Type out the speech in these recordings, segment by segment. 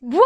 哇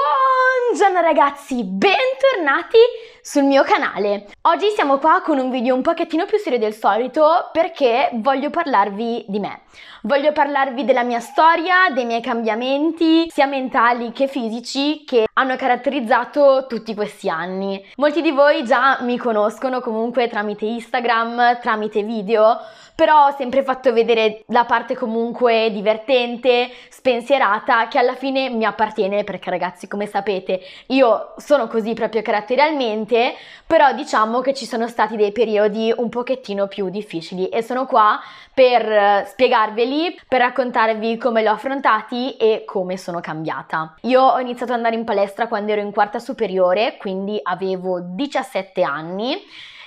Buongiorno ragazzi, bentornati sul mio canale. Oggi siamo qua con un video un pochettino più serio del solito perché voglio parlarvi di me. Voglio parlarvi della mia storia, dei miei cambiamenti, sia mentali che fisici, che hanno caratterizzato tutti questi anni. Molti di voi già mi conoscono comunque tramite Instagram, tramite video, però ho sempre fatto vedere la parte comunque divertente, spensierata, che alla fine mi appartiene perché ragazzi come sapete io sono così proprio caratterialmente, però diciamo che ci sono stati dei periodi un pochettino più difficili e sono qua per eh, spiegarveli, per raccontarvi come li ho affrontati e come sono cambiata. Io ho iniziato ad andare in palestra quando ero in quarta superiore, quindi avevo 17 anni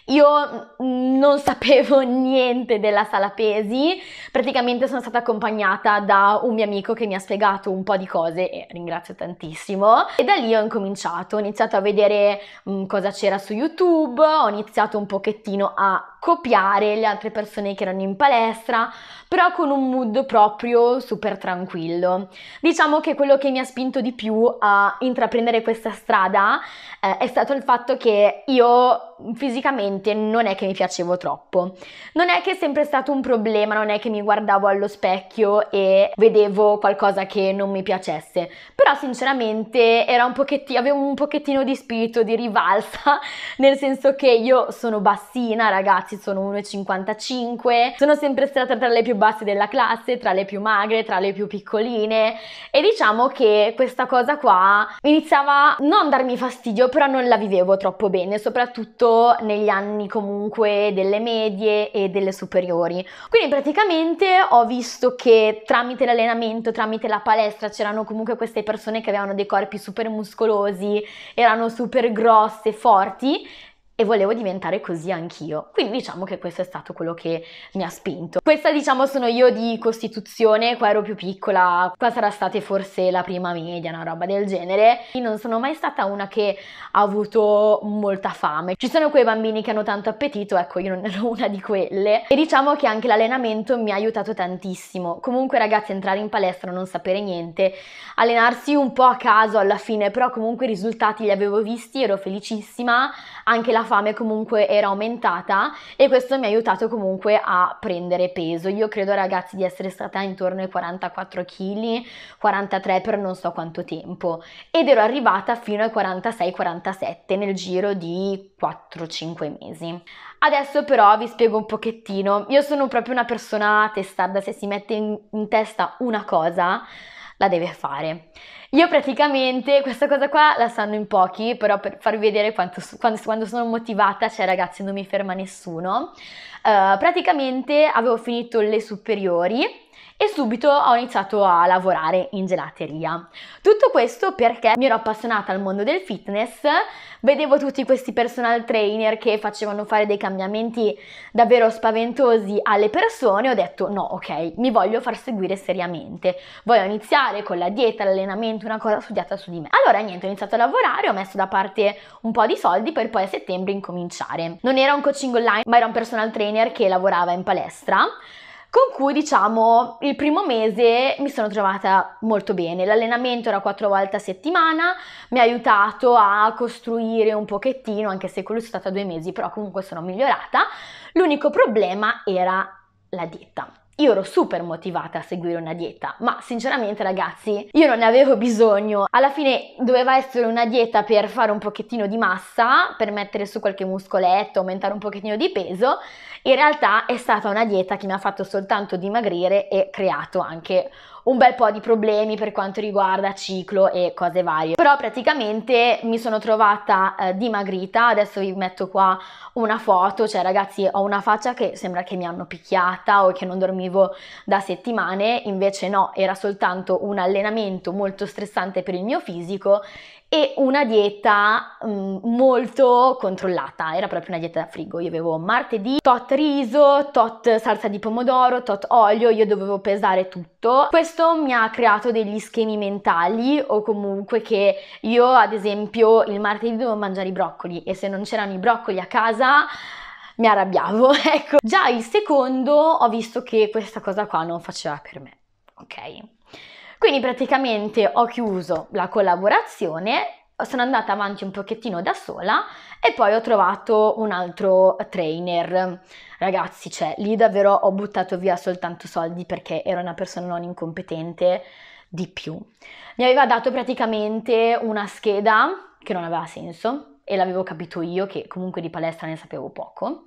io mm, non sapevo niente della sala pesi, praticamente sono stata accompagnata da un mio amico che mi ha spiegato un po' di cose e ringrazio tantissimo e da lì ho incominciato, ho iniziato a vedere mh, mm, cosa c'era su YouTube, ho iniziato un pochettino a copiare le altre persone che erano in palestra, però con un mood proprio super tranquillo. Diciamo che quello che mi ha spinto di più a intraprendere questa strada eh, è stato il fatto che io fisicamente non è che mi piacevo troppo. Non è che è sempre stato un problema, non è che mi guardavo allo specchio e vedevo qualcosa che non mi piacesse, però sinceramente un avevo un pochettino di spirito di rivalsa, nel senso che io sono bassina, ragazzi, sono 1,55, sono sempre stata tra le più basse della classe, tra le più magre, tra le più piccoline e diciamo che questa cosa qua iniziava non darmi fastidio, però non la vivevo troppo bene, soprattutto tutto negli anni comunque delle medie e delle superiori. Quindi praticamente ho visto che tramite l'allenamento, tramite la palestra c'erano comunque queste persone che avevano dei corpi super muscolosi, erano super grosse, forti e volevo diventare così anch'io. Quindi diciamo che questo è stato quello che mi ha spinto. Questa diciamo sono io di costituzione, qua ero più piccola, qua sarà stata forse la prima media, una roba del genere. Io non sono mai stata una che ha avuto molta fame. Ci sono quei bambini che hanno tanto appetito, ecco io non ero una di quelle. E diciamo che anche l'allenamento mi ha aiutato tantissimo. Comunque ragazzi entrare in palestra, non sapere niente, allenarsi un po' a caso alla fine, però comunque i risultati li avevo visti, ero felicissima anche la fame comunque era aumentata e questo mi ha aiutato comunque a prendere peso. Io credo ragazzi di essere stata intorno ai 44 kg, 43 per non so quanto tempo ed ero arrivata fino ai 46-47 nel giro di 4-5 mesi. Adesso però vi spiego un pochettino, io sono proprio una persona testarda, se si mette in, in testa una cosa la deve fare. Io praticamente questa cosa qua la sanno in pochi, però per farvi vedere quanto, quando, quando sono motivata, cioè ragazzi non mi ferma nessuno, uh, praticamente avevo finito le superiori e subito ho iniziato a lavorare in gelateria. Tutto questo perché mi ero appassionata al mondo del fitness, vedevo tutti questi personal trainer che facevano fare dei cambiamenti davvero spaventosi alle persone, ho detto no, ok, mi voglio far seguire seriamente, voglio iniziare con la dieta, l'allenamento, una cosa studiata su di me. Allora niente, ho iniziato a lavorare, ho messo da parte un po' di soldi per poi a settembre incominciare. Non era un coaching online, ma era un personal trainer che lavorava in palestra con cui diciamo il primo mese mi sono trovata molto bene. L'allenamento era quattro volte a settimana, mi ha aiutato a costruire un pochettino, anche se quello è stato due mesi, però comunque sono migliorata. L'unico problema era la dieta. Io ero super motivata a seguire una dieta, ma sinceramente ragazzi, io non ne avevo bisogno. Alla fine doveva essere una dieta per fare un pochettino di massa, per mettere su qualche muscoletto, aumentare un pochettino di peso in realtà è stata una dieta che mi ha fatto soltanto dimagrire e creato anche un bel po' di problemi per quanto riguarda ciclo e cose varie. Però praticamente mi sono trovata eh, dimagrita, adesso vi metto qua una foto, cioè ragazzi ho una faccia che sembra che mi hanno picchiata o che non dormivo da settimane, invece no, era soltanto un allenamento molto stressante per il mio fisico e una dieta mh, mm, molto controllata, era proprio una dieta da frigo, io avevo martedì tot riso, tot salsa di pomodoro, tot olio, io dovevo pesare tutto. Questo mi ha creato degli schemi mentali o comunque che io ad esempio il martedì dovevo mangiare i broccoli e se non c'erano i broccoli a casa mi arrabbiavo, ecco. Già il secondo ho visto che questa cosa qua non faceva per me, ok? Quindi praticamente ho chiuso la collaborazione sono andata avanti un pochettino da sola e poi ho trovato un altro trainer. Ragazzi, cioè, lì davvero ho buttato via soltanto soldi perché era una persona non incompetente di più. Mi aveva dato praticamente una scheda che non aveva senso e l'avevo capito io che comunque di palestra ne sapevo poco.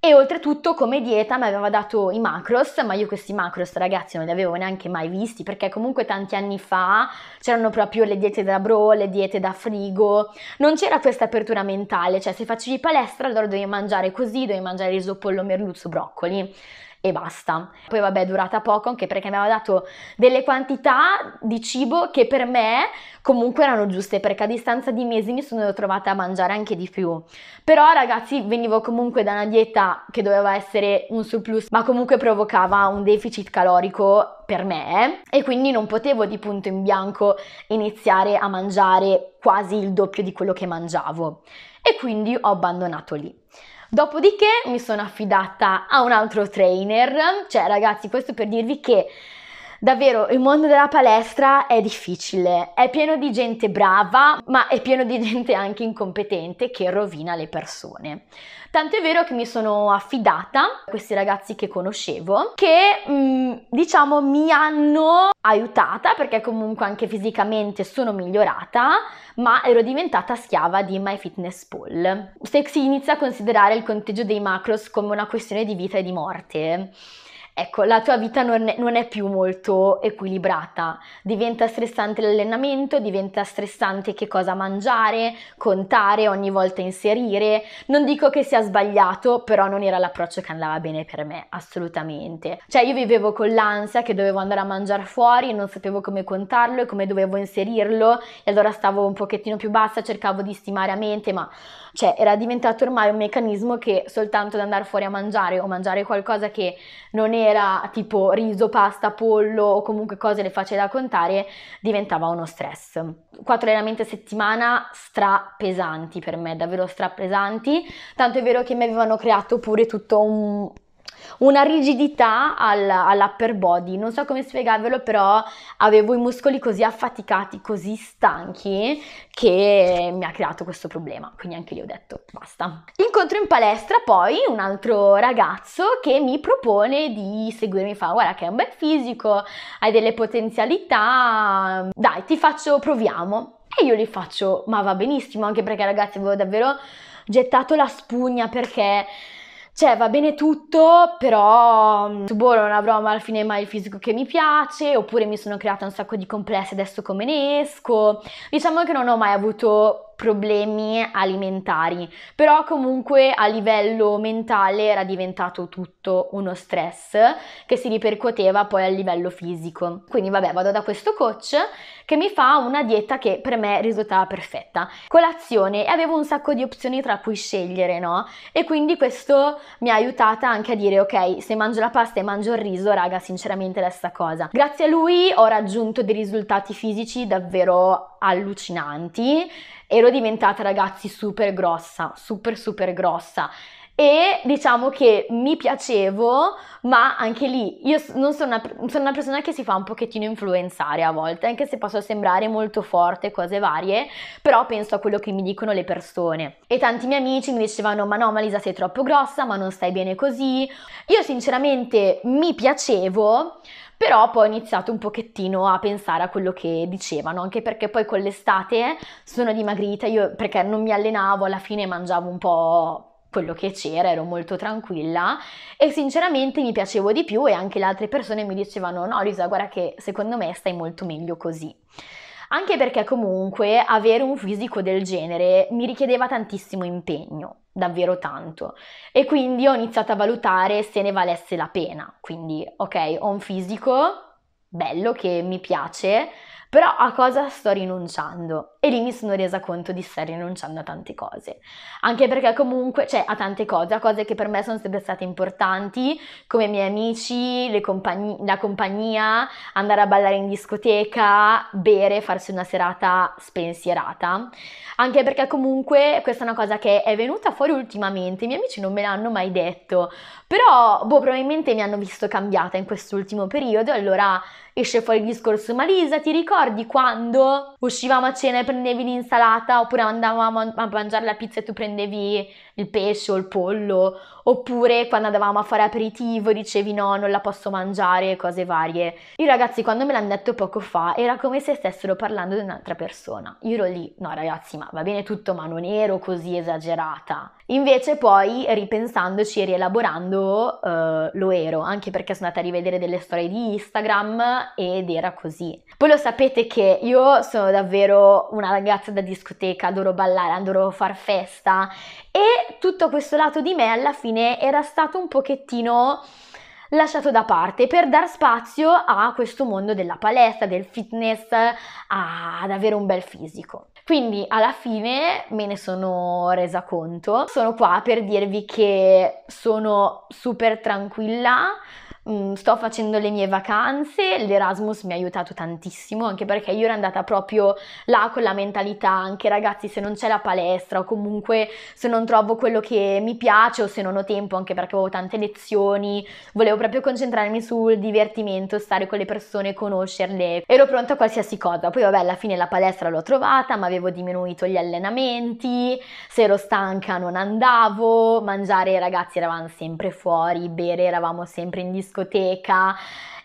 E oltretutto come dieta mi aveva dato i macros, ma io questi macros ragazzi non li avevo neanche mai visti perché comunque tanti anni fa c'erano proprio le diete da bro, le diete da frigo, non c'era questa apertura mentale, cioè se facevi palestra allora dovevi mangiare così, dovevi mangiare riso, pollo, merluzzo, broccoli e basta. Poi vabbè è durata poco anche perché mi aveva dato delle quantità di cibo che per me comunque erano giuste perché a distanza di mesi mi sono trovata a mangiare anche di più. Però ragazzi venivo comunque da una dieta che doveva essere un surplus ma comunque provocava un deficit calorico per me e quindi non potevo di punto in bianco iniziare a mangiare quasi il doppio di quello che mangiavo e quindi ho abbandonato lì. Dopodiché mi sono affidata a un altro trainer, cioè ragazzi questo per dirvi che Davvero, il mondo della palestra è difficile, è pieno di gente brava, ma è pieno di gente anche incompetente che rovina le persone. Tanto è vero che mi sono affidata a questi ragazzi che conoscevo, che mh, mm, diciamo mi hanno aiutata perché comunque anche fisicamente sono migliorata, ma ero diventata schiava di MyFitnessPal. Se si inizia a considerare il conteggio dei macros come una questione di vita e di morte ecco, la tua vita non è, non è, più molto equilibrata, diventa stressante l'allenamento, diventa stressante che cosa mangiare, contare, ogni volta inserire. Non dico che sia sbagliato, però non era l'approccio che andava bene per me, assolutamente. Cioè io vivevo con l'ansia che dovevo andare a mangiare fuori, non sapevo come contarlo e come dovevo inserirlo e allora stavo un pochettino più bassa, cercavo di stimare a mente, ma cioè era diventato ormai un meccanismo che soltanto ad andare fuori a mangiare o mangiare qualcosa che non era era tipo riso, pasta, pollo o comunque cose le facce da contare, diventava uno stress. Quattro allenamenti a settimana stra pesanti per me, davvero stra pesanti, tanto è vero che mi avevano creato pure tutto un una rigidità al, all'upper body, non so come spiegarvelo, però avevo i muscoli così affaticati, così stanchi, che mi ha creato questo problema, quindi anche lì ho detto basta. Incontro in palestra poi un altro ragazzo che mi propone di seguirmi, fa guarda che è un bel fisico, hai delle potenzialità, dai ti faccio, proviamo. E io li faccio, ma va benissimo, anche perché ragazzi avevo davvero gettato la spugna perché cioè, va bene tutto, però mm, su boh, non avrò alla fine mai il fisico che mi piace, oppure mi sono creata un sacco di complessi adesso come ne esco. Diciamo che non ho mai avuto problemi alimentari, però comunque a livello mentale era diventato tutto uno stress che si ripercuoteva poi a livello fisico. Quindi vabbè, vado da questo coach che mi fa una dieta che per me risultava perfetta. Colazione e avevo un sacco di opzioni tra cui scegliere, no? E quindi questo mi ha aiutata anche a dire ok, se mangio la pasta e mangio il riso, raga, sinceramente è la stessa cosa. Grazie a lui ho raggiunto dei risultati fisici davvero allucinanti ero diventata ragazzi super grossa, super super grossa e diciamo che mi piacevo, ma anche lì io sono una, sono una, persona che si fa un pochettino influenzare a volte, anche se posso sembrare molto forte, cose varie, però penso a quello che mi dicono le persone. E tanti miei amici mi dicevano ma no, Malisa, sei troppo grossa, ma non stai bene così. Io sinceramente mi piacevo, però poi ho iniziato un pochettino a pensare a quello che dicevano, anche perché poi con l'estate sono dimagrita, io perché non mi allenavo, alla fine mangiavo un po' quello che c'era, ero molto tranquilla e sinceramente mi piacevo di più e anche le altre persone mi dicevano no Lisa guarda che secondo me stai molto meglio così anche perché comunque avere un fisico del genere mi richiedeva tantissimo impegno, davvero tanto, e quindi ho iniziato a valutare se ne valesse la pena. Quindi, ok, ho un fisico bello che mi piace, però a cosa sto rinunciando? E lì mi sono resa conto di stare rinunciando a tante cose. Anche perché comunque, cioè a tante cose, a cose che per me sono sempre state importanti, come i miei amici, compagni- la compagnia, andare a ballare in discoteca, bere, farsi una serata spensierata. Anche perché comunque questa è una cosa che è venuta fuori ultimamente, i miei amici non me l'hanno mai detto, però boh, probabilmente mi hanno visto cambiata in quest'ultimo periodo, allora esce fuori il discorso ma Lisa ti ricordi quando uscivamo a cena e prendevi l'insalata oppure andavamo a mangiare la pizza e tu prendevi il pesce o il pollo, oppure quando andavamo a fare aperitivo dicevi no, non la posso mangiare, cose varie. I ragazzi quando me l'hanno detto poco fa era come se stessero parlando di un'altra persona. Io ero lì, no ragazzi, ma va bene tutto, ma non ero così esagerata. Invece poi, ripensandoci e rielaborando, eh, lo ero, anche perché sono andata a rivedere delle storie di Instagram ed era così. Poi lo sapete che io sono davvero una ragazza da discoteca, adoro ballare, adoro far festa e tutto questo lato di me alla fine era stato un pochettino lasciato da parte per dar spazio a questo mondo della palestra, del fitness, a, ad avere un bel fisico. Quindi alla fine me ne sono resa conto. Sono qua per dirvi che sono super tranquilla, Mm, sto facendo le mie vacanze, l'Erasmus mi ha aiutato tantissimo, anche perché io ero andata proprio là con la mentalità, anche ragazzi se non c'è la palestra o comunque se non trovo quello che mi piace o se non ho tempo, anche perché avevo tante lezioni, volevo proprio concentrarmi sul divertimento, stare con le persone, conoscerle, ero pronta a qualsiasi cosa, poi vabbè alla fine la palestra l'ho trovata, ma avevo diminuito gli allenamenti, se ero stanca non andavo, mangiare ragazzi eravamo sempre fuori, bere eravamo sempre in discussione, discoteca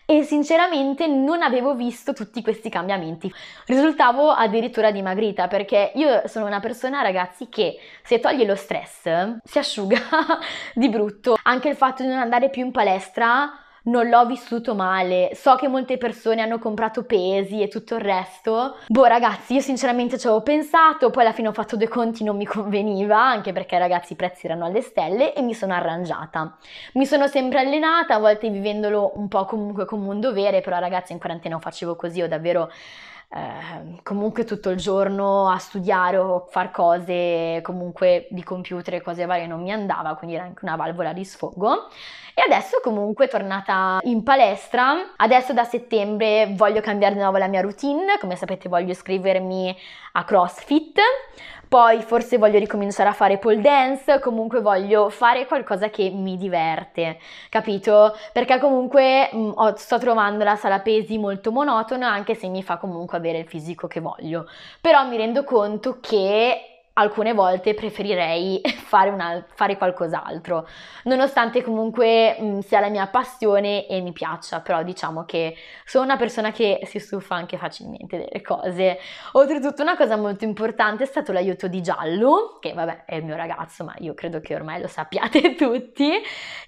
e sinceramente non avevo visto tutti questi cambiamenti. Risultavo addirittura dimagrita perché io sono una persona, ragazzi, che se toglie lo stress si asciuga di brutto. Anche il fatto di non andare più in palestra non l'ho vissuto male, so che molte persone hanno comprato pesi e tutto il resto. Boh ragazzi, io sinceramente ci avevo pensato, poi alla fine ho fatto due conti, non mi conveniva, anche perché ragazzi i prezzi erano alle stelle e mi sono arrangiata. Mi sono sempre allenata, a volte vivendolo un po' comunque come un dovere, però ragazzi in quarantena lo facevo così, ho davvero Ehm, comunque tutto il giorno a studiare o far cose comunque di computer e cose varie non mi andava, quindi era anche una valvola di sfogo. E adesso comunque tornata in palestra, adesso da settembre voglio cambiare di nuovo la mia routine, come sapete voglio iscrivermi a CrossFit, poi forse voglio ricominciare a fare pole dance, comunque voglio fare qualcosa che mi diverte, capito? Perché comunque mh, mm, ho, sto trovando la sala pesi molto monotona, anche se mi fa comunque avere il fisico che voglio. Però mi rendo conto che alcune volte preferirei fare, una, fare qualcos'altro, nonostante comunque mh, sia la mia passione e mi piaccia, però diciamo che sono una persona che si stufa anche facilmente delle cose. Oltretutto una cosa molto importante è stato l'aiuto di Giallo, che vabbè è il mio ragazzo, ma io credo che ormai lo sappiate tutti,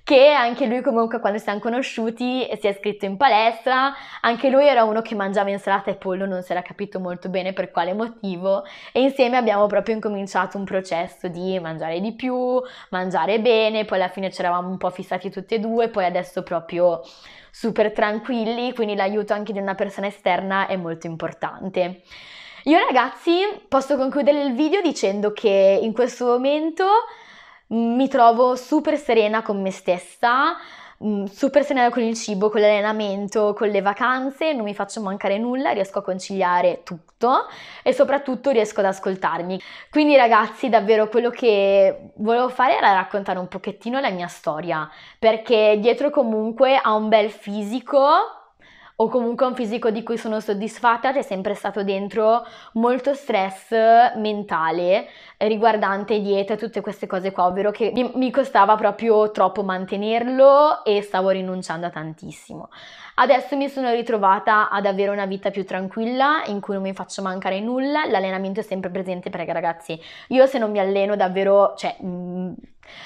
che anche lui comunque quando si siamo conosciuti si è iscritto in palestra, anche lui era uno che mangiava insalata e pollo, non si era capito molto bene per quale motivo, e insieme abbiamo proprio incominciato cominciato un processo di mangiare di più, mangiare bene, poi alla fine c'eravamo un po' fissati tutti e due, poi adesso proprio super tranquilli, quindi l'aiuto anche di una persona esterna è molto importante. Io ragazzi posso concludere il video dicendo che in questo momento mi trovo super serena con me stessa, mh, super serena con il cibo, con l'allenamento, con le vacanze, non mi faccio mancare nulla, riesco a conciliare tutto e soprattutto riesco ad ascoltarmi. Quindi ragazzi, davvero quello che volevo fare era raccontare un pochettino la mia storia, perché dietro comunque a un bel fisico o comunque un fisico di cui sono soddisfatta, c'è sempre stato dentro molto stress mentale riguardante dieta e tutte queste cose qua, ovvero che mi costava proprio troppo mantenerlo e stavo rinunciando a tantissimo. Adesso mi sono ritrovata ad avere una vita più tranquilla in cui non mi faccio mancare nulla, l'allenamento è sempre presente perché ragazzi, io se non mi alleno davvero, cioè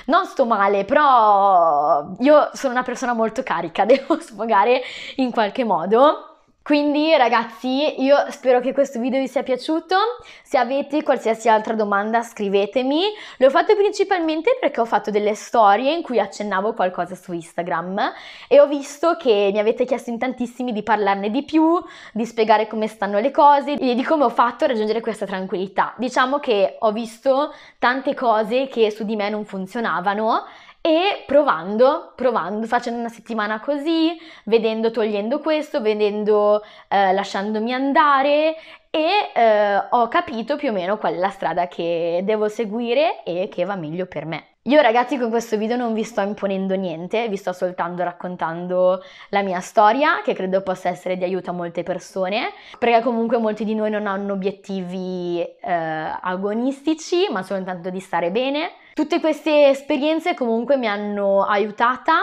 non sto male, però io sono una persona molto carica, devo sfogare in qualche modo quindi ragazzi io spero che questo video vi sia piaciuto, se avete qualsiasi altra domanda scrivetemi, l'ho fatto principalmente perché ho fatto delle storie in cui accennavo qualcosa su Instagram e ho visto che mi avete chiesto in tantissimi di parlarne di più, di spiegare come stanno le cose e di come ho fatto a raggiungere questa tranquillità. Diciamo che ho visto tante cose che su di me non funzionavano e provando, provando, facendo una settimana così, vedendo, togliendo questo, vedendo, eh, lasciandomi andare e eh, ho capito più o meno qual è la strada che devo seguire e che va meglio per me. Io ragazzi con questo video non vi sto imponendo niente, vi sto soltanto raccontando la mia storia che credo possa essere di aiuto a molte persone, perché comunque molti di noi non hanno obiettivi eh, agonistici, ma soltanto di stare bene. Tutte queste esperienze comunque mi hanno aiutata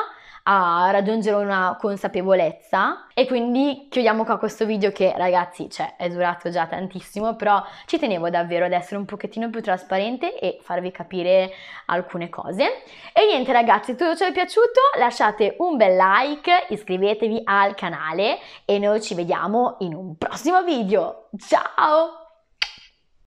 a raggiungere una consapevolezza e quindi chiudiamo qua questo video che ragazzi cioè è durato già tantissimo però ci tenevo davvero ad essere un pochettino più trasparente e farvi capire alcune cose e niente ragazzi se tutto ciò vi è piaciuto lasciate un bel like iscrivetevi al canale e noi ci vediamo in un prossimo video ciao